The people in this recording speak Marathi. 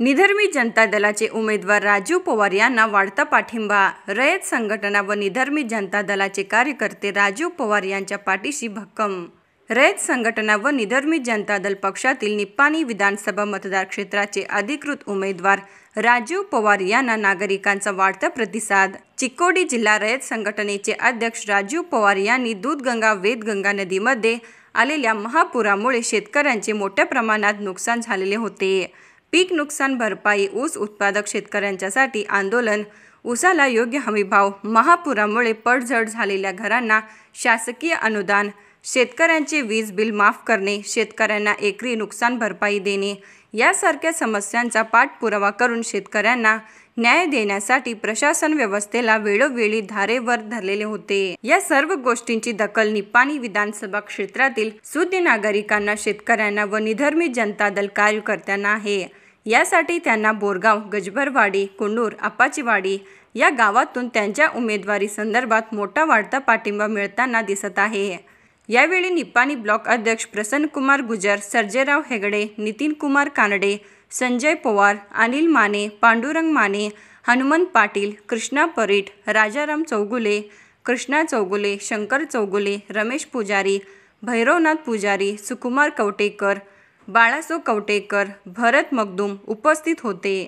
निधर्मी जनता दलाचे उमेदवार राजीव पवार यांना वाढता पाठिंबा रयत संघटना व निधर्मी जनता दलाचे कार्यकर्ते राजीव पवार यांच्या पाठीशी भक्कम रयत संघटना व निधर्मी जनता दल पक्षातील निप्पाणी विधानसभा मतदार क्षेत्राचे अधिकृत उमेदवार राजीव पवार यांना नागरिकांचा वाढता प्रतिसाद चिकोडी जिल्हा रयत संघटनेचे अध्यक्ष राजीव पवार यांनी दूधगंगा वेदगंगा नदीमध्ये आलेल्या महापुरामुळे शेतकऱ्यांचे मोठ्या प्रमाणात नुकसान झालेले होते पीक नुकसान भरपाई ऊस उत्पादक शेतकऱ्यांच्यासाठी आंदोलन ऊसाला योग्य हमीभाव महापुरामुळे पडझड झालेल्या घरांना शासकीय अनुदान शेतकऱ्यांचे वीज बिल माफ करणे शेतकऱ्यांना एकरी नुकसान भरपाई देणे यासारख्या समस्यांचा पाठपुरावा करून शेतकऱ्यांना न्याय देण्यासाठी प्रशासन व्यवस्थेला वेळोवेळी धारेवर धरलेले होते या सर्व गोष्टींची दखल निपाणी विधानसभा क्षेत्रातील सुद्ध नागरिकांना शेतकऱ्यांना व निधर्मी जनता दल कार्यकर्त्यांना आहे यासाठी त्यांना बोरगाव गजबरवाडी कुंडूर आपाचीवाडी या गावातून त्यांच्या उमेदवारी संदर्भात मोठा वाढता पाठिंबा मिळताना दिसत आहे यावेळी निपाणी ब्लॉक अध्यक्ष प्रसन्नकुमार गुजर सर्जेराव हेगडे नितीन कुमार कानडे संजय पवार अनिल माने पांडुरंग माने हनुमंत पाटील कृष्णा परीट राजाराम चौगुले कृष्णा चौगुले शंकर चौगुले रमेश पुजारी भैरवनाथ पुजारी सुकुमार कवटेकर बाळासो कवटेकर भरत मगदूम उपस्थित होते